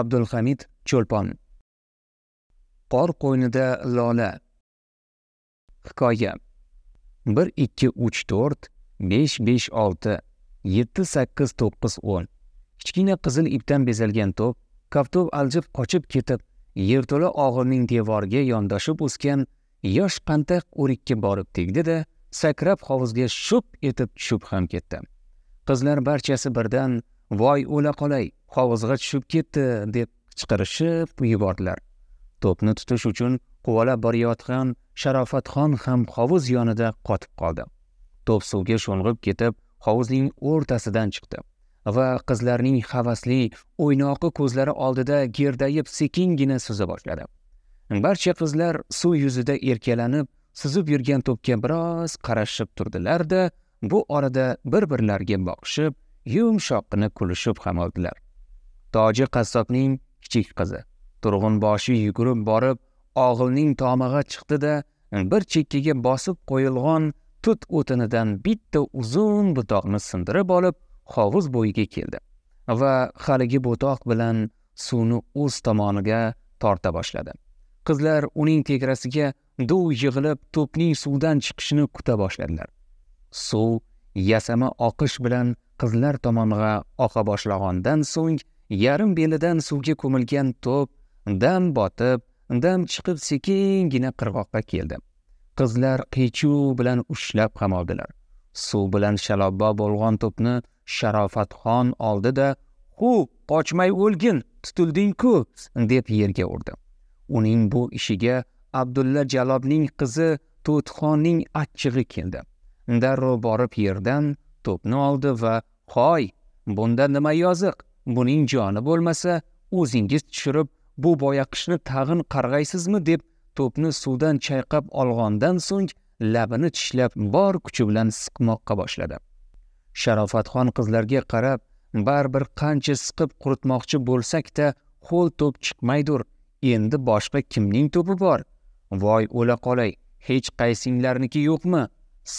abdulhamid cho'lpon qor qo'ynida lola hikoya bir ikki uch to'rt besh besh olti yetti sakkiz to'qqiz o'n kichkina qizil ipdan bezalgan to'p koptov aljib qochib ketib yerto'la og'irning devoriga yondashib o'sgan yosh qantaq o'rikka borib tegdi da sakrab hovuzga shup etib tushib ham ketdi qizlar barchasi birdan voy o'la qolay hovuzga tushib ketdi deb qichqirishib yubordilar to'pni tutish uchun quvalab borayotgan sharofatxon ham hovuz yonida qotib qoldi to'p suvga sho'ng'ib ketib hovuzning o'rtasidan chiqdi va qizlarning havasli o'ynoqi ko'zlari oldida gerdayib sekingina suza boshladi barcha qizlar suv yuzida erkalanib suzib yurgan to'pga biroz qarashib turdilar da bu orada bir birlariga boqishib yumshoqqina kulishib ham oldilar toji qassobning kichik qizi turg'unboshi yugurib borib og'ilning tomig'a chiqdi-da, bir chekkaga bosib qo'yilgan tut o'tinidan bitta uzun butoqni sindirib olib hovuz bo'yiga keldi va haligi butoq bilan suvni o'z tomoniga torta boshladi qizlar uning tegrasiga duv yig'ilib to'pning suvdan chiqishini kuta boshladilar suv yasama oqish bilan qizlar tomonga oqa boshlagandan so'ng yarim belidan suvga ko'milgan to'p dam botib dam chiqib sekingina qirg'oqqa keldi qizlar qiychuv bilan ushlab ham oldilar suv bilan shalobbo bo'lgan to'pni sharofatxon oldida hu qochmay o'lgin tutilding-ku deb yerga urdi uning bu ishiga abdulla jalobning qizi to'tixonning achchig'i keldi darrov borib yerdan to'pni oldi va hoy bunda nima yoziq buning joni bo'lmasa o'zingiz tushirib bu boyaqishni tag'in qarg'aysizmi deb to'pni suvdan chayqab olgandan so'ng labini tishlab bor kuchi bilan siqmoqqa boshladi sharofatxon qizlarga qarab baribir qancha siqib quritmoqchi bo'lsakda da ho'l to'p chiqmaydur endi boshqa kimning to'pi bor voy o'la qolay hech qaysinglarniki yo'qmi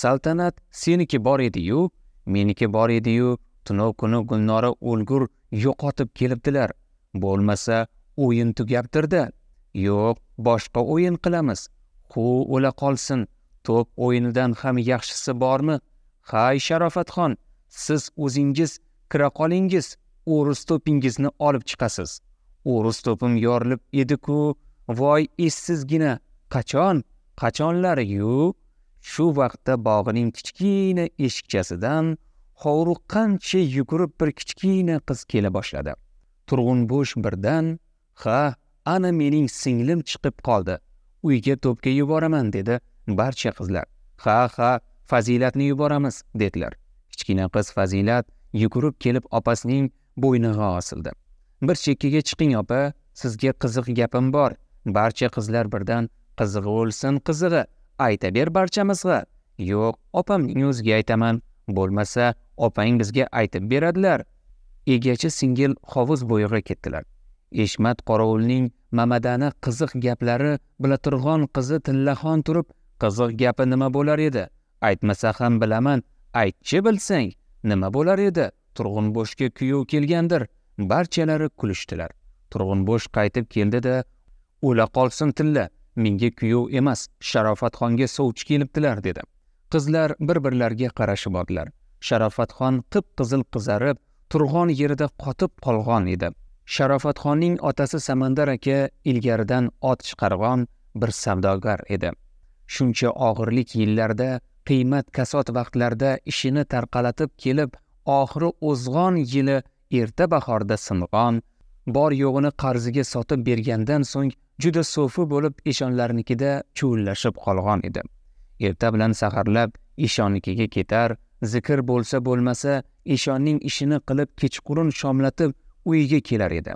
saltanat seniki bor ediyu meniki bor edi-yu, tunov kuni Gulnora o'lgur yo'qotib kelibdilar. Bo'lmasa, o'yin tugabdirda. Yo'q, boshqa o'yin qilamiz. hu o'la qolsin. To'p o'yinidan ham yaxshisi bormi? Hay Sharofatxon, siz o'zingiz kira qolingiz, o'ris to'pingizni olib chiqasiz. O'ris to'pim yorilib edi-ku. Voy, essizgina. Qachon? Qachonlar-yu? shu vaqtda bog'ining kichkina eshikchasidan hovruqqancha yugurib bir kichkina qiz kela boshladi turg'unbo'sh birdan ha ana mening singlim chiqib qoldi uyga to'pga yuboraman dedi barcha qizlar ha ha fazilatni yuboramiz dedilar kichkina qiz fazilat yugurib kelib opasining bo'ynig'a osildi bir chekkaga chiqing opa sizga qiziq gapim bor barcha qizlar birdan qizig'i o'lsin qizig'i ber barchamizga yo'q opamning o'ziga aytaman bo'lmasa opang bizga aytib beradilar egachi singil hovuz bo'yiga ketdilar eshmat qorovulning mamadani qiziq gaplari bilaturg'on qizi tillaxon turib qiziq gapi nima bo'lar edi aytmasa ham bilaman aytchi bilsang nima bo'lar edi turg'unbo'shga kuyov kelgandir barchalari kulishdilar turg'unbo'sh qaytib keldi da o'la qolsin tilla menga kuyov emas sharofatxonga sovchi kelibdilar dedi qizlar bir birlariga qarashib oldilar sharofatxon qip qizil qizarib turg'on yerida qotib qolgan edi sharofatxonning otasi samandar aka ilgaridan ot chiqargan bir savdogar edi shuncha og'irlik yillarda qiymat kasot vaqtlarda ishini tarqalatib kelib oxiri o'zg'on yili erta bahorda sing'on bor yo'g'ini qarziga sotib bergandan so'ng juda so'fi bo'lib eshonlarnikida chuvillashib qolgan edi erta bilan saharlab eshonnikiga ketar zikr bo'lsa bo'lmasa eshonning ishini qilib kechqurun shomlatib uyiga kelar edi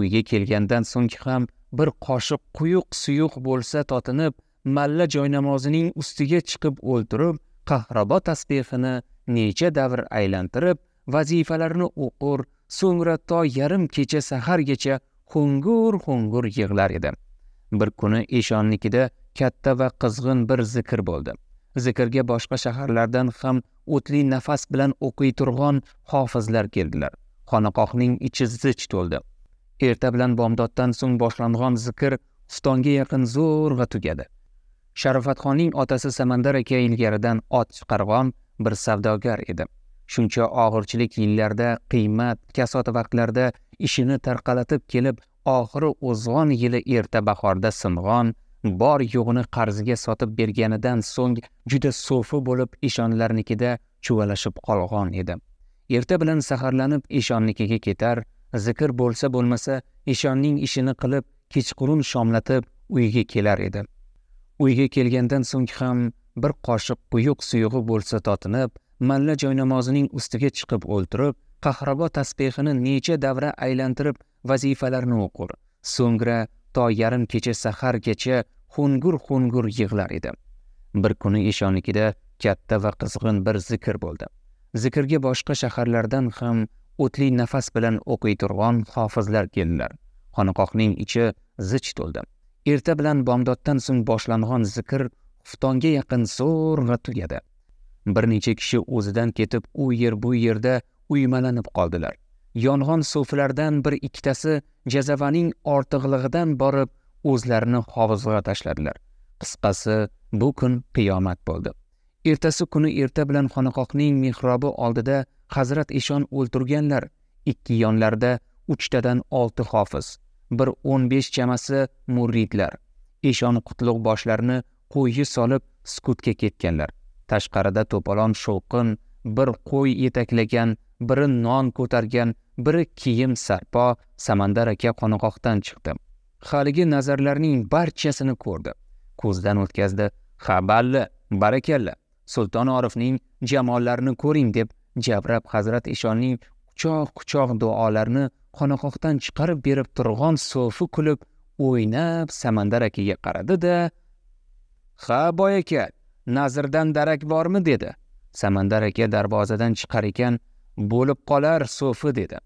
uyga kelgandan so'ng ham bir qoshiq quyuq suyuq bo'lsa totinib malla joynamozining ustiga chiqib o'ltirib qahrabo tasbehini necha davr aylantirib vazifalarini o'qir so'ngra to yarim kecha sahargacha qo'ng'ir qo'ng'ir yig'lar edi bir kuni eshonnikida katta va qizg'in bir zikr bo'ldi zikrga boshqa shaharlardan ham o'tli nafas bilan o'qiy turg'on hofizlar keldilar xonaqohning ichi zich to'ldi erta bilan bomdoddan so'ng boshlangan zikr xuftonga yaqin zo'rg'a tugadi sharofatxonning otasi samandar aka ilgaridan ot chiqarg'on bir savdogar edi shuncha og'irchilik yillarda qiymat kasod vaqtlarda ishini tarqalatib kelib oxiri o'zg'on yili erta bahorda simg'on bor yo'g'ini qarzga sotib berganidan so'ng juda so'fi bo'lib eshonlarnikida chuvalashib qolg'on edi erta bilan saharlanib eshonnikiga ketar zikr bo'lsa bo'lmasa eshonning ishini qilib kechqurun shomlatib uyga kelar edi uyga kelgandan so'ng ham bir qoshiq quyuq suyug'i bo'lsa totinib malla joynamozining ustiga chiqib o'ltirib qahrabo tasbehini necha davra aylantirib vazifalarni o'qir so'ngra to yarim kecha sahargacha xungur xungur yig'lar edi bir kuni eshonikida katta va qizg'in bir zikr bo'ldi zikrga boshqa shaharlardan ham o'tli nafas bilan o'qiy turg'on hofizlar keldilar xonaqohning ichi zich to'ldi erta bilan bomdoddan so'ng boshlangan zikr xuftonga yaqin zo'rg'a tugadi bir necha kishi o'zidan ketib u yer bu yerda uymalanib qoldilar yong'on suflardan bir ikkitasi jazavaning ortig'lig'idan borib o'zlarini hovuzg'a tashladilar qisqasi bu kun qiyomat bo'ldi ertasi kuni erta bilan xonaqohning mehrobi oldida hazrat eshon o'ltirganlar ikki yonlarida uchtadan olti hofiz bir o'n besh chamasi murridlar eshon qutlug' boshlarini qo'yi solib sukutga ketganlar tashqarida to'polon shovqin bir qo'y yetaklagan biri non ko'targan biri kiyim sarpo samandar aka qo'ng'iroqdan chiqdi haligi nazarlarning barchasini ko'rdi ko'zdan o'tkazdi ha balli barakalla sulton orifning jamollarini ko'ring deb jabrab hazrat eshonning quchoq quchoq duolarini qonoqoqdan chiqarib berib turg'on so'fi kulib o'ynab samandar akaga qaradi da ha boy aka nazrdan darak bormi dedi samandar aka darvozadan chiqar ekan bo'lib qolar so'fi dedi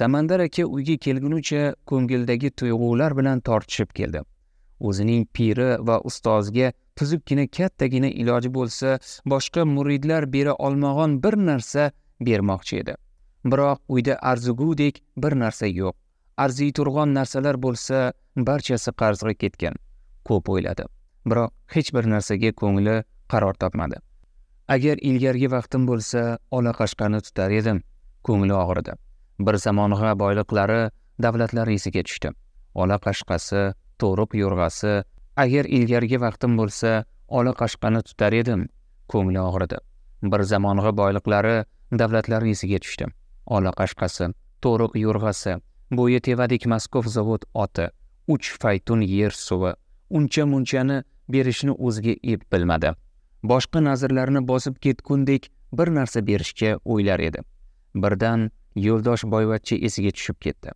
samandar aka uyga kelgunicha ko'ngildagi tuyg'ular bilan tortishib keldi o'zining piri va ustoziga tuzukgina kattagina iloji bo'lsa boshqa muridlar bera olmagan bir narsa bermoqchi edi biroq uyda arzugudek bir narsa yo'q turg'on narsalar bo'lsa barchasi qarzga ketgan ko'p o'yladi biroq hech bir narsaga ko'ngli qaror topmadi agar ilgargi vaqtim bo'lsa ola qashqani tutar edim ko'ngli og'ridi bir g'a boyliqlari davlatlari esiga tushdi ola qashqasi to'riq yo'rg'asi agar ilgargi vaqtim bo'lsa ola qashqani tutar edim ko'ngli og'ridi bir g'a boyliqlari davlatlari esiga tushdi ola qashqasi to'riq yo'rg'asi bo'yi tevadik maskov zavod oti uch faytun yer suvi uncha munchani berishni o'ziga ep bilmadi boshqa nazrlarni bosib ketgundek bir narsa berishga o'ylar edi birdan yo'ldosh boyvachcha esiga tushib ketdi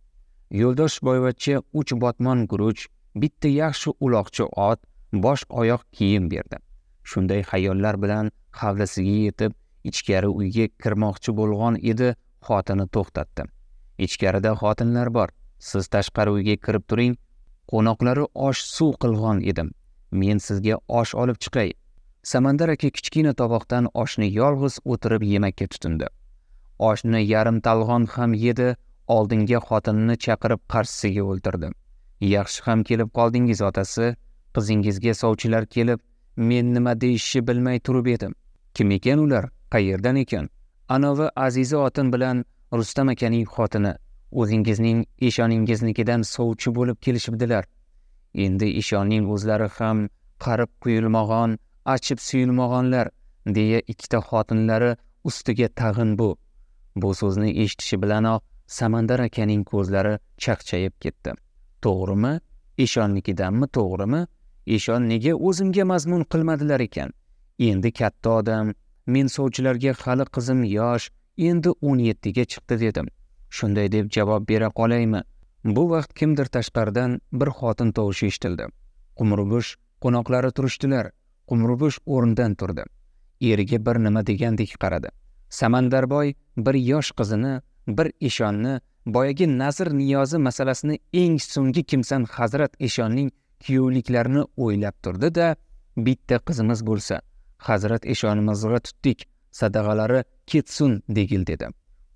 yo'ldosh boyvachcha uch botmon guruch bitta yaxshi uloqchi ot bosh oyoq kiyim berdi shunday xayollar bilan hovlisiga yetib ichkari uyga kirmoqchi bo'lgan edi xotini to'xtatdi ichkarida xotinlar bor siz tashqari uyga kirib turing qo'noqlari osh suv qilg'on edim men sizga osh olib chiqay samandar aka kichkina tovoqdan oshni yolg'iz o'tirib yemakka tutindi oshni yarim talg'on ham yedi oldinga xotinini chaqirib qarshisiga o'ltirdi yaxshi ham kelib qoldingiz otasi qizingizga sovchilar kelib men nima deyishni bilmay turib edim kim ekan ular qayerdan ekan anovi aziza otin bilan rustam akaning xotini o'zingizning eshoningiznikidan sovchi bo'lib kelishibdilar endi eshonning o'zlari ham qarib quyulmag'on achib suyulmaganlar deya ikkita xotinlari ustiga tag'in bu bu so'zni eshitishi bilanoq samandar akaning ko'zlari chaqchayib ketdi to'g'rimi eshonnikidanmi to'g'rimi eshon nega o'zimga mazmun qilmadilar ekan endi katta odam men sovchilarga hali qizim yosh endi o'n yettiga chiqdi dedim shunday deb javob bera qolaymi bu vaqt kimdir tashqaridan bir xotin tovushi eshitildi qumurbush qo'noqlari turishdilar qumrubush o'rnidan turdi eriga bir nima degandek qaradi samandarboy bir yosh qizini bir eshonni boyagi nazr niyozi masalasini eng so'nggi kimsan hazrat eshonning kuyovliklarini o'ylab turdi da bitta qizimiz bo'lsa hazrat eshonimizga tutdik sadag'alari ketsin degil dedi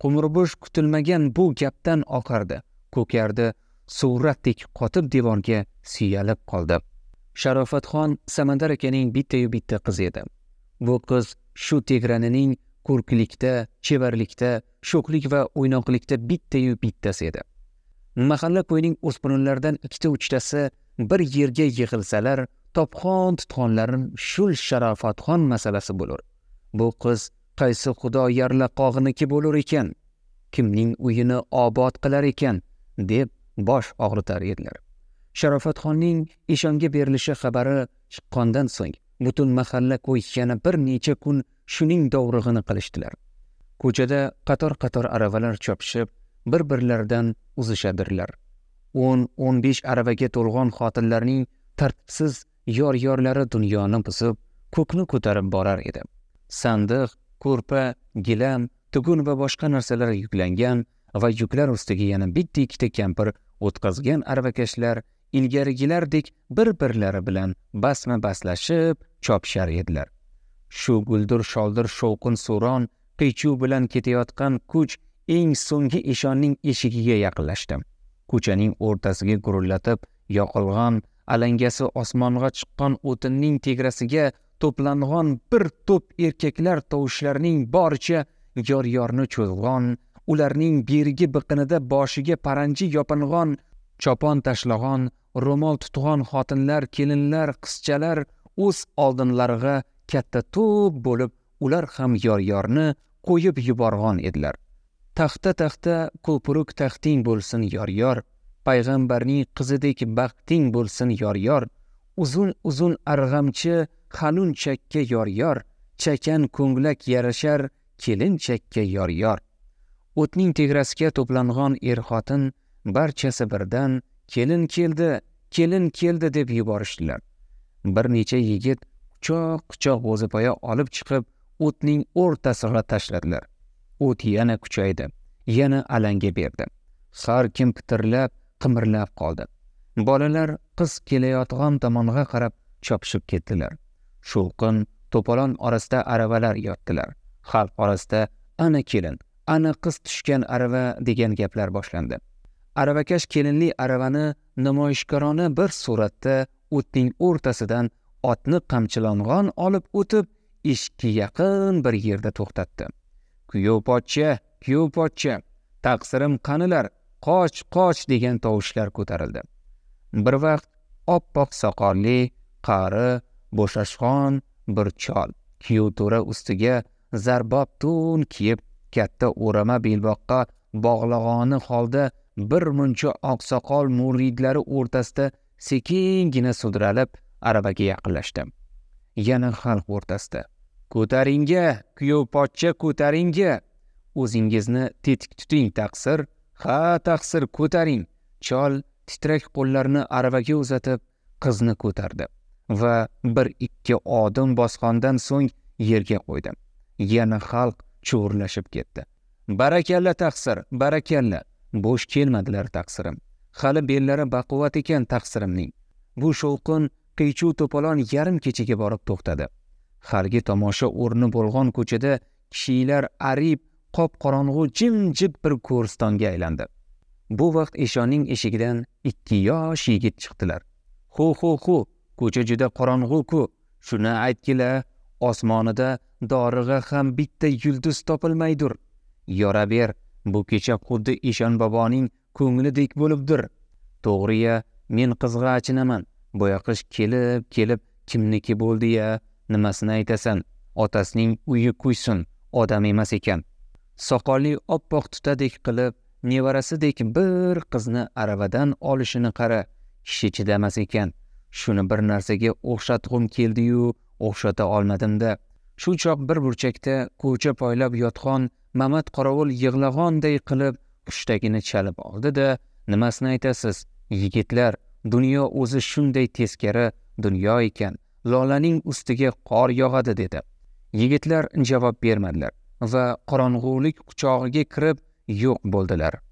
qumrubush kutilmagan bu gapdan oqardi ko'kardi suvratdek qotib devorga suyalib qoldi sharofatxon samandar akaning bittayu bitta qizi edi bu qiz shu tegranining ko'rklikda chevarlikda sho'xlik va o'ynoqlikda bittayu bittasi edi mahalla qo'yning o'spirinlaridan ikkita uchtasi bir yerga yig'ilsalar topxon tutqonlarim shul sharofatxon masalasi bo'lur bu qiz qaysi xudo yarlaqog'iniki bo'lur ekan kimning uyini obod qilar ekan deb bosh og'ritar edilar sharofatxonning ishonga berilishi xabari chiqqondan so'ng butun mahalla ko'y yana bir necha kun shuning dovrug'ini qilishdilar ko'chada qator qator aravalar chopishib bir birlaridan uzishadirlar o'n o'n besh aravaga to'lg'on xotinlarning tartibsiz yor yorlari dunyoni buzib ko'kni ko'tarib borar edi sandiq ko'rpa gilam tugun va boshqa narsalar yuklangan va yuklar ustiga yana bitta ikkita kampir o'tkazgan aravakashlar ilgarigilardek bir birlari bilan basma baslashib chopishar edilar shu guldir sholdir shovqin suron qiychuv bilan ketayotgan kuch eng so'nggi eshonning eshigiga yaqinlashdi ko'chaning o'rtasiga gurillatib yoqilg'on alangasi osmonga chiqqan o'tinning tegrasiga to'plangan bir to'p erkaklar tovushlarining boricha yor yorni cho'zg'on ularning berigi biqinida boshiga paranji yopingan chopon tashlag'on ro'mol tutg'on xotinlar kelinlar qizchalar o'z oldinlarig'a katta to'p bo'lib ular ham yor yorni qo'yib yuborg'on edilar taxta taxta ko'prik taxting bo'lsin yor yor payg'ambarning qizidek baxting bo'lsin yor yor uzun uzun arg'amchi halun chakka yor yor chakan ko'nglak yarashar kelin chakka yor yor o'tning tegrasiga to'plang'on er xotin barchasi birdan kelin keldi kelin keldi deb yuborishdilar bir necha yigit quchoq quchoq g'o'zipoya olib chiqib o'tning o'rtasiga tashladilar o't yana kuchaydi yana alanga berdi har kim pitirlab qimirlab qoldi bolalar qiz kelayotgan tomonga qarab chopishib ketdilar shovqin to'polon orasida aravalar yotdilar xalq orasida ana kelin ana qiz tushgan arava degan gaplar boshlandi aravakash kelinli aravani namoyishkorona bir suratda o'tning o'rtasidan otni qamchilong'on olib o'tib eshikka yaqin bir yerda to'xtatdi kuyov pochcha kuyov pochcha taqsirim qanilar qoch qoch degan tovushlar ko'tarildi bir vaqt oppoq soqolli qari bo'shashxon bir chol kuyov to'ra ustiga zarbob tun kiyib katta o'rama belboqqa bog'lag'oni holda bir muncha oqsoqol muridlari o'rtasida sekingina sudralib aravaga yaqinlashdi yana xalq o'rtasida ko'taringa kuyov pochcha ko'taringa o'zingizni tetik tuting taqsir ha taqsir ko'taring chol titrak qo'llarini aravaga uzatib qizni ko'tardi va bir ikki odim bosgandan so'ng yerga qo'ydi yana xalq chuvurlashib ketdi barakalla taqsir barakalla bo'sh kelmadilar taqsirim hali bellari baquvvat ekan taqsirimning bu shovqin qiychuv to'polon yarim kechaga borib to'xtadi haligi tomosha o'rni bo'lg'on ko'chada kishilar arib qop qorong'u jimjit bir ko'ristonga aylandi bu vaqt eshonning eshigidan ikki yosh yigit chiqdilar ho ho ho ko'cha juda qorong'u ku shuni aytgila osmonida dorig'a ham bitta yulduz yora ber Bu kecha xuddi Ishon boboning ko'nglidek bo'libdir. To'g'riya, men qizga achinaman. Boyaqish kelib, kelib kimniki bo'ldi-ya? Nimasini aytasan? Otasining uyi kuysin, odam emas ekan. Soqolli oppoq tutadek qilib, nevarasidek bir qizni aravadan olishini qara. Kishi chidamas ekan. Shuni bir narsaga o'xshatg'um keldi-yu, o'xshata olmadim-da. shu choq bir burchakda ko'cha poylab yotgan mamat qorovul yig'lag'onday qilib pushtagini chalib oldi da nimasini aytasiz yigitlar dunyo o'zi shunday teskari dunyo ekan lolaning ustiga qor yog'adi dedi yigitlar javob bermadilar va qorong'ulik quchog'iga kirib yo'q bo'ldilar